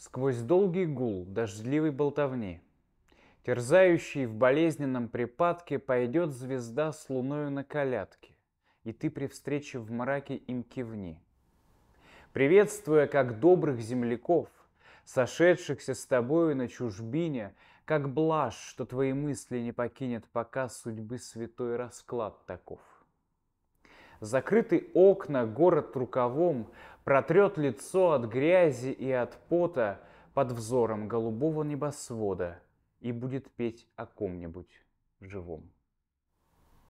сквозь долгий гул дождливой болтовни. Терзающий в болезненном припадке пойдет звезда с луною на колядке, и ты при встрече в мраке им кивни. Приветствуя как добрых земляков, сошедшихся с тобою на чужбине, как блажь, что твои мысли не покинет пока судьбы святой расклад таков. Закрыты окна, город рукавом, протрет лицо от грязи и от пота под взором голубого небосвода и будет петь о ком-нибудь живом.